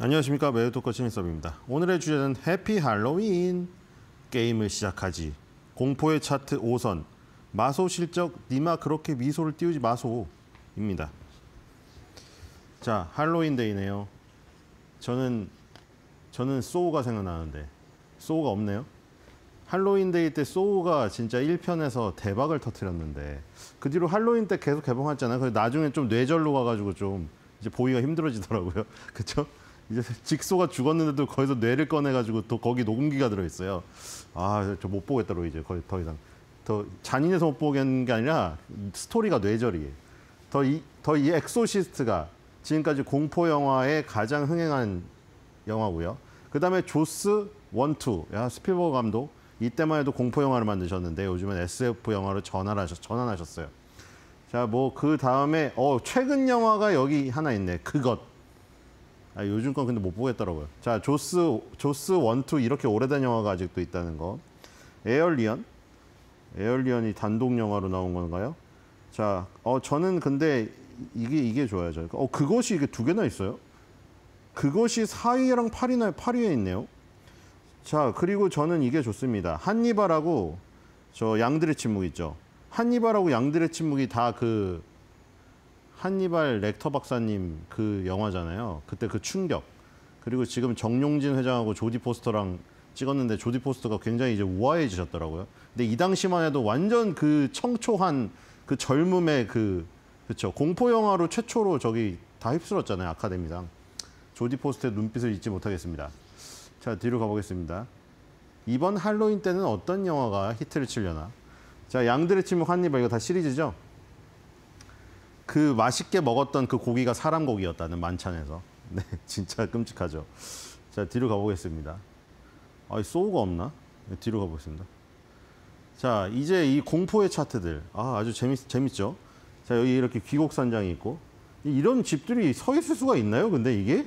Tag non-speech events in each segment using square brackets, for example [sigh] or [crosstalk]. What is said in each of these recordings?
안녕하십니까 매우토커 신인섭입니다. 오늘의 주제는 해피 할로윈 게임을 시작하지 공포의 차트 5선 마소 실적 니마 그렇게 미소를 띄우지 마소입니다. 자 할로윈 데이네요. 저는 저는 소우가 생각나는데 소우가 없네요. 할로윈 데이 때 소우가 진짜 1편에서 대박을 터뜨렸는데그 뒤로 할로윈 때 계속 개봉했잖아요. 나중에 좀 뇌절로 가가지고 좀 이제 보기가 힘들어지더라고요. [laughs] 그렇죠? 이제 직소가 죽었는데도 거기서 뇌를 꺼내가지고 또 거기 녹음기가 들어있어요. 아, 저 못 보겠다, 고이제 거의 더 이상. 더 잔인해서 못 보겠는 게 아니라 스토리가 뇌절이에요. 더 이, 더 이 엑소시스트가 지금까지 공포 영화에 가장 흥행한 영화고요. 그 다음에 조스 원투, 야, 스피버 감독. 이때만 해도 공포 영화를 만드셨는데 요즘은 SF 영화로 전환하셨, 전환하셨어요. 자, 뭐 그 다음에 어 최근 영화가 여기 하나 있네. 그것. 아, 요즘 건 근데 못 보겠더라고요. 자, 조스, 조스 원투 이렇게 오래된 영화가 아직도 있다는 거. 에얼리언? 에얼리언이 단독 영화로 나온 건가요? 자, 어, 저는 근데 이게, 이게 좋아요. 저. 어, 그것이 이게 두 개나 있어요? 그것이 4위랑 8위나, 8위에 있네요. 자, 그리고 저는 이게 좋습니다. 한니발하고 저 양들의 침묵 있죠. 한니발하고 양들의 침묵이 다그 한니발 렉터 박사님 그 영화잖아요. 그때 그 충격. 그리고 지금 정용진 회장하고 조디 포스터랑 찍었는데 조디 포스터가 굉장히 이제 우아해지셨더라고요. 근데 이 당시만 해도 완전 그 청초한 그 젊음의 그 그렇죠. 공포 영화로 최초로 저기 다 휩쓸었잖아요. 아카데미상 조디 포스터의 눈빛을 잊지 못하겠습니다. 자, 뒤로 가보겠습니다. 이번 할로윈 때는 어떤 영화가 히트를 칠려나? 자, 양들의 침묵 한니발 이거 다 시리즈죠? 그 맛있게 먹었던 그 고기가 사람 고기였다는 만찬에서. [laughs] 네, 진짜 끔찍하죠. 자, 뒤로 가보겠습니다. 아, 소우가 없나? 네, 뒤로 가보겠습니다. 자, 이제 이 공포의 차트들. 아, 아주 재밌, 재밌죠? 자, 여기 이렇게 귀곡산장이 있고. 이런 집들이 서 있을 수가 있나요? 근데 이게?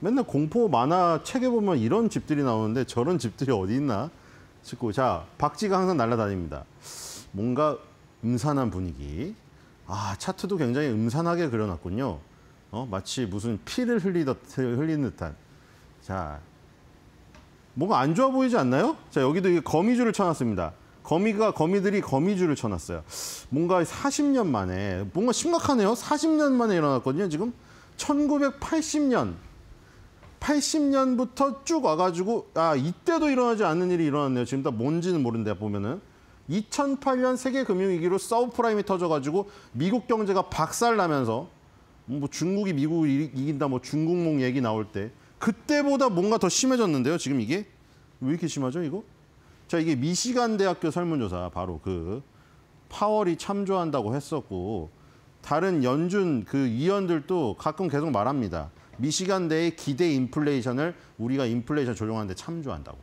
맨날 공포 만화 책에 보면 이런 집들이 나오는데 저런 집들이 어디 있나 싶고. 자, 박쥐가 항상 날아다닙니다. 뭔가 음산한 분위기. 아, 차트도 굉장히 음산하게 그려놨군요. 어, 마치 무슨 피를 흘리듯, 흘린 듯한. 자, 뭔가 안 좋아 보이지 않나요? 자, 여기도 이게 거미줄을 쳐놨습니다. 거미가, 거미들이 거미줄을 쳐놨어요. 뭔가 40년 만에, 뭔가 심각하네요. 40년 만에 일어났거든요, 지금. 1980년 80년부터 쭉 와가지고 아 이때도 일어나지 않는 일이 일어났네요. 지금 다 뭔지는 모른데 보면은 2008년 세계 금융위기로 서브프라임이 터져가지고 미국 경제가 박살나면서 뭐 중국이 미국을 이긴다 뭐 중국몽 얘기 나올 때 그때보다 뭔가 더 심해졌는데요. 지금 이게 왜 이렇게 심하죠? 이거? 자 이게 미시간 대학교 설문조사 바로 그 파월이 참조한다고 했었고 다른 연준 그 위원들도 가끔 계속 말합니다. 미시간 대의 기대 인플레이션을 우리가 인플레이션 조정하는데 참조한다고.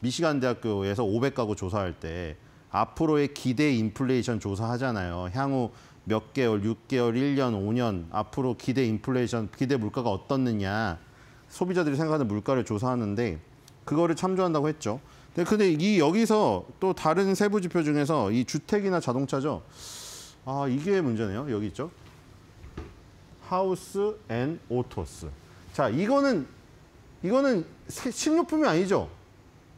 미시간 대학교에서 500가구 조사할 때 앞으로의 기대 인플레이션 조사하잖아요. 향후 몇 개월, 6개월, 1년, 5년 앞으로 기대 인플레이션, 기대 물가가 어떻느냐 소비자들이 생각하는 물가를 조사하는데 그거를 참조한다고 했죠. 근데 이 여기서 또 다른 세부 지표 중에서 이 주택이나 자동차죠. 아 이게 문제네요. 여기 있죠. 하우스 앤 오토스. 자 이거는 이거는 식료품이 아니죠.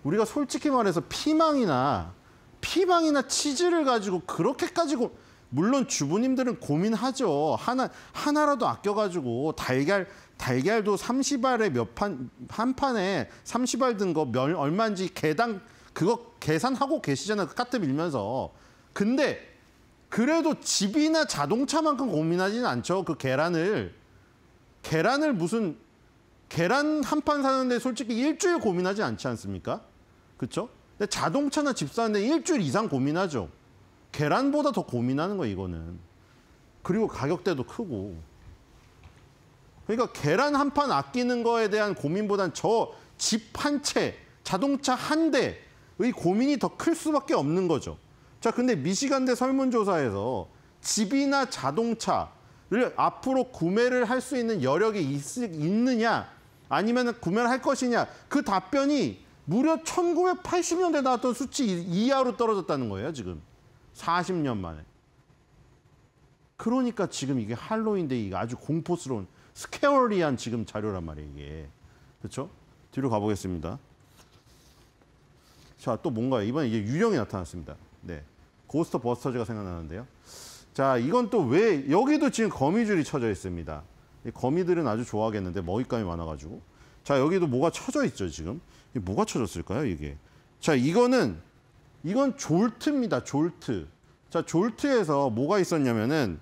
우리가 솔직히 말해서 피망이나 피망이나 치즈를 가지고 그렇게까지 고 물론 주부님들은 고민하죠. 하나 하나라도 아껴 가지고 달걀 달걀도 30알에 몇 판 한 판에 30알 든거몇 얼마인지 개당 그거 계산하고 계시잖아요. 그 카트 밀면서. 근데 그래도 집이나 자동차만큼 고민하지는 않죠. 그 계란을 계란을 무슨 계란 한 판 사는데 솔직히 일주일 고민하지 않지 않습니까? 그렇죠? 근데 자동차나 집 사는데 일주일 이상 고민하죠. 계란보다 더 고민하는 거예요, 이거는. 그리고 가격대도 크고. 그러니까 계란 한 판 아끼는 거에 대한 고민보단 저 집 한 채, 자동차 한 대의 고민이 더 클 수밖에 없는 거죠. 자, 근데 미시간대 설문조사에서 집이나 자동차를 앞으로 구매를 할 수 있는 여력이 있, 있느냐, 아니면 구매를 할 것이냐, 그 답변이 무려 1980년대 나왔던 수치 이하로 떨어졌다는 거예요, 지금. 40년 만에. 그러니까 지금 이게 할로윈데 이게 아주 공포스러운 스케어리한 지금 자료란 말이에요, 이게. 그렇죠? 뒤로 가보겠습니다. 자, 또 뭔가요? 이번에 이제 유령이 나타났습니다. 네. 고스트 버스터즈가 생각나는데요. 자, 이건 또 왜, 여기도 지금 거미줄이 쳐져 있습니다. 거미들은 아주 좋아하겠는데 먹잇감이 많아가지고. 자, 여기도 뭐가 쳐져 있죠, 지금. 뭐가 쳐졌을까요, 이게? 자, 이거는 이건 졸트입니다. 졸트. 자, 졸트에서 뭐가 있었냐면은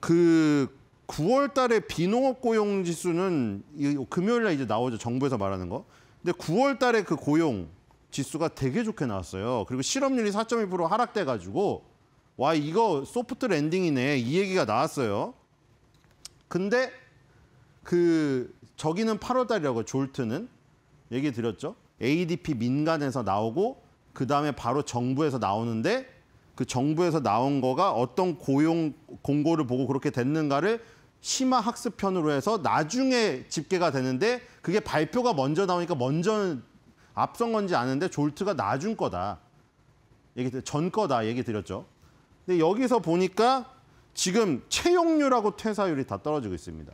그 9월 달에 비농업 고용 지수는 금요일 날 이제 나오죠. 정부에서 말하는 거. 근데 9월 달에 그 고용 지수가 되게 좋게 나왔어요. 그리고 실업률이 4.1% 하락돼 가지고 와, 이거 소프트 랜딩이네. 이 얘기가 나왔어요. 근데 그 저기는 8월 달이라고 졸트는 얘기 드렸죠. ADP 민간에서 나오고 그다음에 바로 정부에서 나오는데 그 정부에서 나온 거가 어떤 고용 공고를 보고 그렇게 됐는가를 심화 학습편으로 해서 나중에 집계가 되는데 그게 발표가 먼저 나오니까 먼저 앞선 건지 아는데 졸트가 나중 거다. 얘기 전 거다 얘기 드렸죠. 근데 여기서 보니까 지금 채용률하고 퇴사율이 다 떨어지고 있습니다.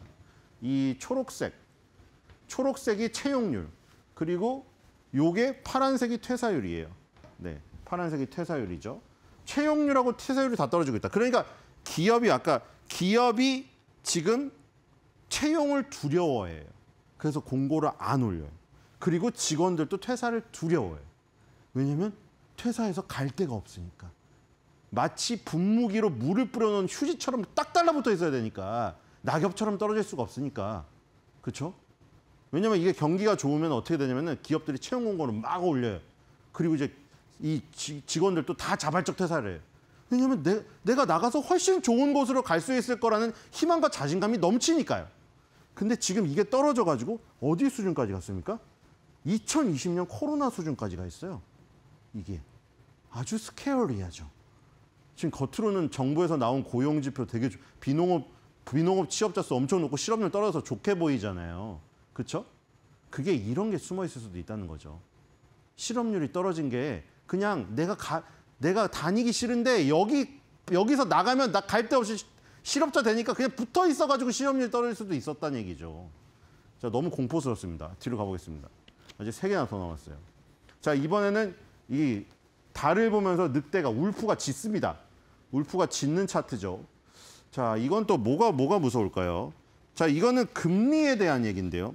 이 초록색, 초록색이 채용률, 그리고 요게 파란색이 퇴사율이에요. 네, 파란색이 퇴사율이죠. 채용률하고 퇴사율이 다 떨어지고 있다. 그러니까 기업이 아까 기업이 지금 채용을 두려워해요. 그래서 공고를 안 올려요. 그리고 직원들도 퇴사를 두려워해요. 왜냐면 퇴사해서 갈 데가 없으니까. 마치 분무기로 물을 뿌려놓은 휴지처럼 딱 달라붙어 있어야 되니까 낙엽처럼 떨어질 수가 없으니까. 그렇죠? 왜냐면 이게 경기가 좋으면 어떻게 되냐면은 기업들이 채용 공고를 막 올려요. 그리고 이제 이 직원들도 다 자발적 퇴사를 해요. 왜냐면 내, 내가 나가서 훨씬 좋은 곳으로 갈 수 있을 거라는 희망과 자신감이 넘치니까요. 근데 지금 이게 떨어져 가지고 어디 수준까지 갔습니까? 2020년 코로나 수준까지가 있어요. 이게 아주 스케어리하죠. 지금 겉으로는 정부에서 나온 고용 지표 되게 비농업 비농업 취업자 수 엄청 높고 실업률 떨어져서 좋게 보이잖아요. 그렇죠? 그게 이런 게 숨어 있을 수도 있다는 거죠. 실업률이 떨어진 게 그냥 내가 가, 내가 다니기 싫은데 여기 여기서 나가면 나갈데 없이 실업자 되니까 그냥 붙어 있어가지고 실업률이 떨어질 수도 있었다는 얘기죠. 자 너무 공포스럽습니다. 뒤로 가보겠습니다. 이제 세 개나 더 남았어요. 자 이번에는 이 달을 보면서 늑대가 울프가 짖습니다. 울프가 짖는 차트죠. 자 이건 또 뭐가 뭐가 무서울까요? 자 이거는 금리에 대한 얘기인데요.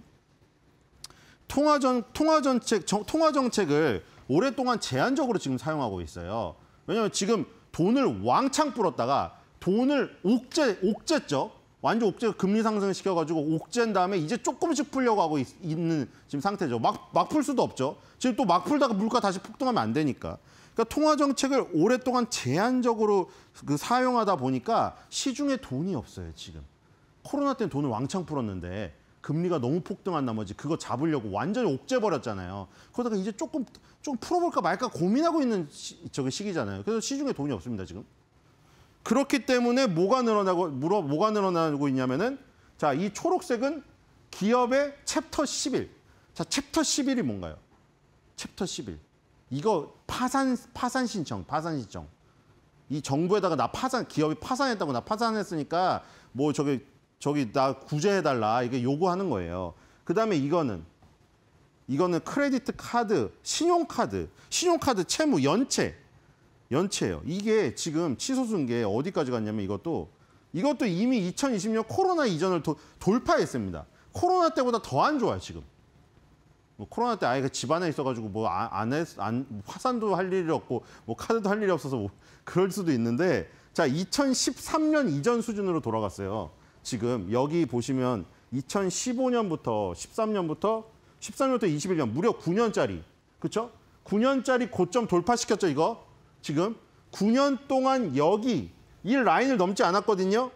통화전 통화정책 통화정책을 오랫동안 제한적으로 지금 사용하고 있어요. 왜냐하면 지금 돈을 왕창 불었다가 돈을 옥죄 옥죄죠. 완전 옥죄 금리 상승 시켜가지고 옥죄인 다음에 이제 조금씩 풀려고 하고 있, 는 지금 상태죠. 막 막 풀 수도 없죠. 지금 또 막 풀다가 물가 다시 폭등하면 안 되니까. 그러니까 통화 정책을 오랫동안 제한적으로 그 사용하다 보니까 시중에 돈이 없어요 지금. 코로나 때 돈을 왕창 풀었는데 금리가 너무 폭등한 나머지 그거 잡으려고 완전히 옥죄버렸잖아요. 그러다가 이제 조금 좀 풀어볼까 말까 고민하고 있는 시, 저기 시기잖아요. 그래서 시중에 돈이 없습니다 지금. 그렇기 때문에 뭐가 늘어나고 물어 뭐가 늘어나고 있냐면은 자 이 초록색은 기업의 챕터 11. 자 챕터 11이 뭔가요? 챕터 11. 이거 파산 파산 신청 파산 신청. 이 정부에다가 나 파산 기업이 파산했다고 나 파산했으니까 뭐 저기 저기 나 구제해달라 이게 요구하는 거예요. 그다음에 이거는 이거는 크레디트 카드, 신용카드, 신용카드 채무 연체, 연체예요. 이게 지금 취소은게 어디까지 갔냐면 이것도 이것도 이미 2020년 코로나 이전을 도, 돌파했습니다. 코로나 때보다 더 안 좋아요 지금. 뭐 코로나 때 아예 그 집안에 있어가지고 뭐안안 아, 안, 화산도 할 일이 없고 뭐 카드도 할 일이 없어서 뭐 그럴 수도 있는데 자 2013년 이전 수준으로 돌아갔어요. 지금 여기 보시면 2015년부터 13년부터 13년부터 21년 무려 9년짜리 그렇죠? 9년짜리 고점 돌파시켰죠 이거 지금 9년 동안 여기 이 라인을 넘지 않았거든요.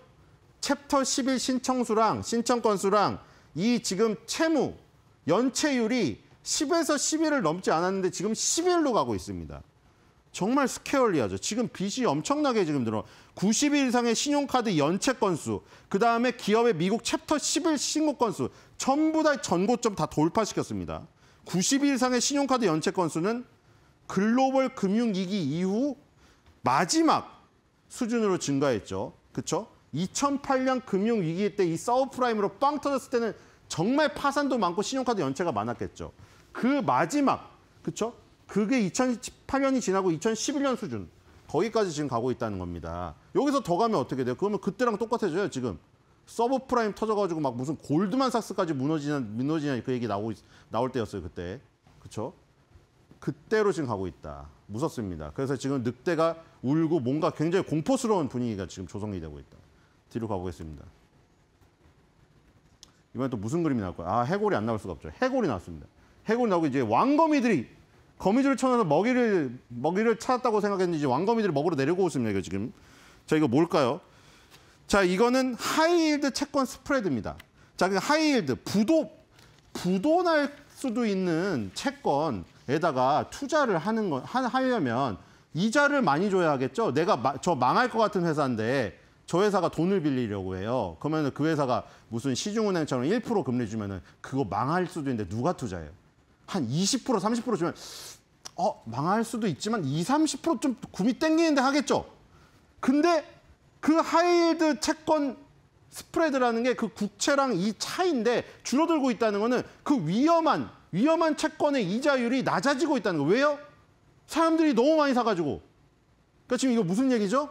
챕터 11 신청수랑 신청 건수랑 이 지금 채무 연체율이 10에서 11을 넘지 않았는데 지금 11로 가고 있습니다. 정말 스케일리하죠. 지금 빚이 엄청나게 지금 늘어. 90일 이상의 신용카드 연체 건수, 그다음에 기업의 미국 챕터 11 신고 건수 전부 다 전고점 다 돌파시켰습니다. 90일 이상의 신용카드 연체 건수는 글로벌 금융 위기 이후 마지막 수준으로 증가했죠. 그렇죠? 2008년 금융 위기 때 이 서브프라임으로 빵 터졌을 때는 정말 파산도 많고 신용카드 연체가 많았겠죠. 그 마지막 그렇죠? 그게 2018년이 지나고 2011년 수준 거기까지 지금 가고 있다는 겁니다. 여기서 더 가면 어떻게 돼요? 그러면 그때랑 똑같아져요 지금. 서브프라임 터져가지고 막 무슨 골드만삭스까지 무너지냐무너지냐그 얘기 나오고 있, 나올 때였어요 그때. 그렇죠? 그때로 지금 가고 있다. 무섭습니다. 그래서 지금 늑대가 울고 뭔가 굉장히 공포스러운 분위기가 지금 조성이 되고 있다. 뒤로 가보겠습니다. 이번에 또 무슨 그림이 나올 까요 아, 해골이 안 나올 수가 없죠. 해골이 나왔습니다. 해골이 나오고 이제 왕거미들이 거미줄을 쳐놔서 먹이를 먹이를 찾았다고 생각했는지 왕거미들이 먹으러 내려오고 있습니다. 이거 지금 자 이거 뭘까요? 자 이거는 하이힐드 채권 스프레드입니다. 자그 그러니까 하이힐드 부도 부도날 수도 있는 채권에다가 투자를 하는 거 하려면 이자를 많이 줘야 하겠죠. 내가 마, 저 망할 것 같은 회사인데 저 회사가 돈을 빌리려고 해요. 그러면 그 회사가 무슨 시중은행처럼 1% 금리 주면은 그거 망할 수도 있는데 누가 투자해요? 한20% 30% 주면 어 망할 수도 있지만 2, 30%좀 구미 땡기는데 하겠죠. 근데 그 하이힐드 채권 스프레드라는 게 그 국채랑 이 차인데 줄어들고 있다는 거는 그 위험한 위험한 채권의 이자율이 낮아지고 있다는 거. 왜요? 사람들이 너무 많이 사가지고. 그러니까 지금 이거 무슨 얘기죠?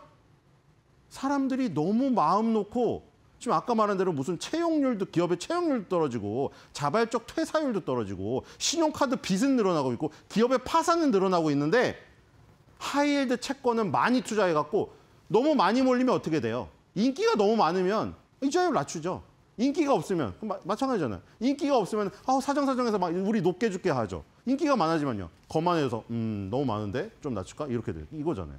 사람들이 너무 마음 놓고 지금 아까 말한 대로 무슨 채용률도 기업의 채용률도 떨어지고 자발적 퇴사율도 떨어지고 신용카드 빚은 늘어나고 있고 기업의 파산은 늘어나고 있는데 하이힐드 채권은 많이 투자해 갖고 너무 많이 몰리면 어떻게 돼요? 인기가 너무 많으면 이자율 낮추죠. 인기가 없으면 마, 찬가지잖아요 인기가 없으면 아우 사정사정해서 막 우리 높게 줄게 하죠. 인기가 많아지면요. 거만해서 음 너무 많은데 좀 낮출까 이렇게 돼 이거잖아요.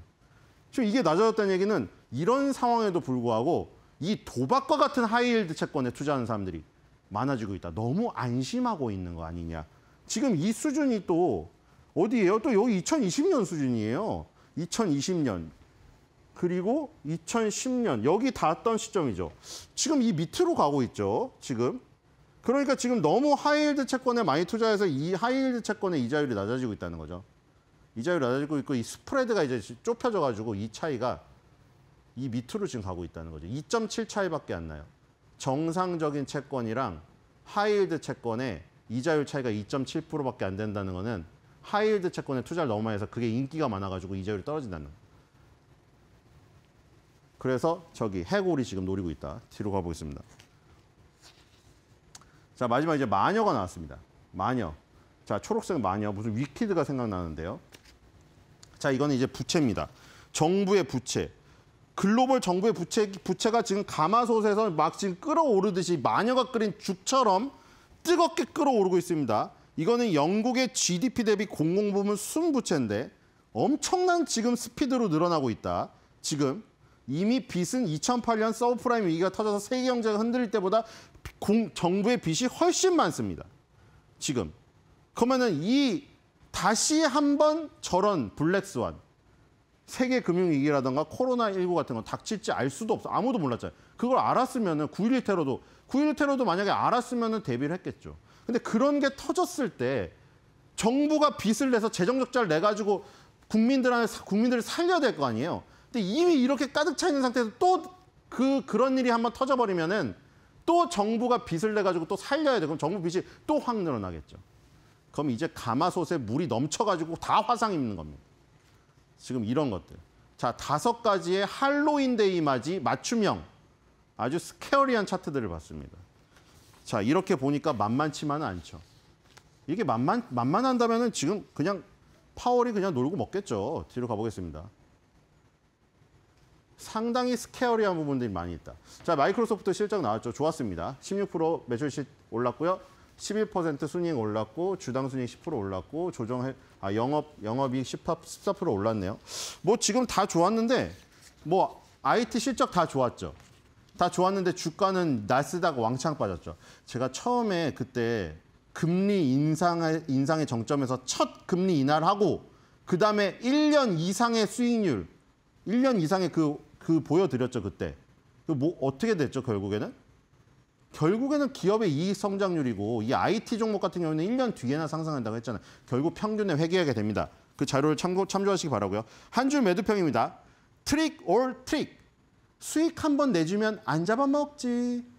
지금 이게 낮아졌다는 얘기는 이런 상황에도 불구하고 이 도박과 같은 하이힐드 채권에 투자하는 사람들이 많아지고 있다. 너무 안심하고 있는 거 아니냐. 지금 이 수준이 또 어디예요? 또 여기 2020년 수준이에요. 2020년. 그리고 2010년. 여기 닿았던 시점이죠. 지금 이 밑으로 가고 있죠. 지금. 그러니까 지금 너무 하이힐드 채권에 많이 투자해서 이 하이힐드 채권의 이자율이 낮아지고 있다는 거죠. 이자율이 낮아지고 있고 이 스프레드가 이제 좁혀져 가지고 이 차이가 이 밑으로 지금 가고 있다는 거죠. 2.7 차이밖에 안 나요. 정상적인 채권이랑 하이힐드 채권의 이자율 차이가 2.7%밖에 안 된다는 거는 하이힐드 채권에 투자를 너무 많이 해서 그게 인기가 많아가지고 이자율이 떨어진다는 거. 그래서 저기 해골이 지금 노리고 있다. 뒤로 가보겠습니다. 자 마지막 이제 마녀가 나왔습니다. 마녀. 자 초록색 마녀 무슨 위키드가 생각나는데요. 자 이거는 이제 부채입니다. 정부의 부채. 글로벌 정부의 부채, 부채가 지금 가마솥에서 막 지금 끓어오르듯이 마녀가 끓인 죽처럼 뜨겁게 끓어오르고 있습니다. 이거는 영국의 GDP 대비 공공부문 순부채인데 엄청난 지금 스피드로 늘어나고 있다. 지금 이미 빚은 2008년 서브프라임 위기가 터져서 세계 경제가 흔들릴 때보다 공, 정부의 빚이 훨씬 많습니다. 지금. 그러면은 이 다시 한번 저런 블랙스완 세계 금융위기라든가 코로나19 같은 건 닥칠지 알 수도 없어. 아무도 몰랐잖아요. 그걸 알았으면 은9.11 테러도, 9.11 테러도 만약에 알았으면 은 대비를 했겠죠. 근데 그런 게 터졌을 때 정부가 빚을 내서 재정적자를 내가지고 국민들한테, 국민들을 살려야 될 거 아니에요. 근데 이미 이렇게 가득 차 있는 상태에서 또 그, 그런 일이 한번 터져버리면은 또 정부가 빚을 내가지고 또 살려야 돼. 그럼 정부 빚이 또 확 늘어나겠죠. 그럼 이제 가마솥에 물이 넘쳐가지고 다 화상 입는 겁니다. 지금 이런 것들. 자, 다섯 가지의 할로윈데이 맞이 맞춤형 아주 스케어리한 차트들을 봤습니다. 자, 이렇게 보니까 만만치만은 않죠. 이게 만만, 만만한다면은 지금 그냥 파월이 그냥 놀고 먹겠죠. 뒤로 가보겠습니다. 상당히 스케어리한 부분들이 많이 있다. 자, 마이크로소프트 실적 나왔죠. 좋았습니다. 16%매출시 올랐고요. 11% 순이익 올랐고 주당 순이익 10% 올랐고 조정 아 영업 영업이익 14% 올랐네요. 뭐 지금 다 좋았는데 뭐 IT 실적 다 좋았죠. 다 좋았는데 주가는 나스닥 왕창 빠졌죠. 제가 처음에 그때 금리 인상의, 인상의 정점에서 첫 금리 인하를 하고 그다음에 1년 이상의 수익률 1년 이상의 그, 그 보여드렸죠, 그때. 그 뭐 어떻게 됐죠, 결국에는? 결국에는 기업의 이익 성장률이고 이 IT 종목 같은 경우는 1년 뒤에나 상승한다고 했잖아요. 결국 평균에 회귀하게 됩니다. 그 자료를 참고 참조하시기 바라고요. 한 줄 매도평입니다. 트릭 올 트릭. 수익 한 번 내주면 안 잡아먹지.